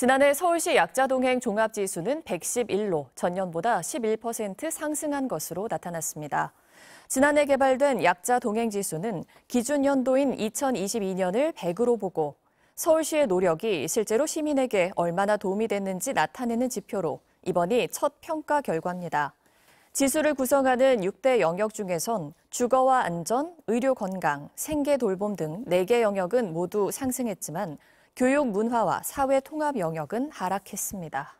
지난해 서울시 약자동행 종합지수는 111로 전년보다 11% 상승한 것으로 나타났습니다. 지난해 개발된 약자동행 지수는 기준 연도인 2022년을 100으로 보고 서울시의 노력이 실제로 시민에게 얼마나 도움이 됐는지 나타내는 지표로 이번이 첫 평가 결과입니다. 지수를 구성하는 6대 영역 중에선 주거와 안전, 의료 건강, 생계 돌봄 등 4개 영역은 모두 상승했지만 교육 문화와 사회 통합 영역은 하락했습니다.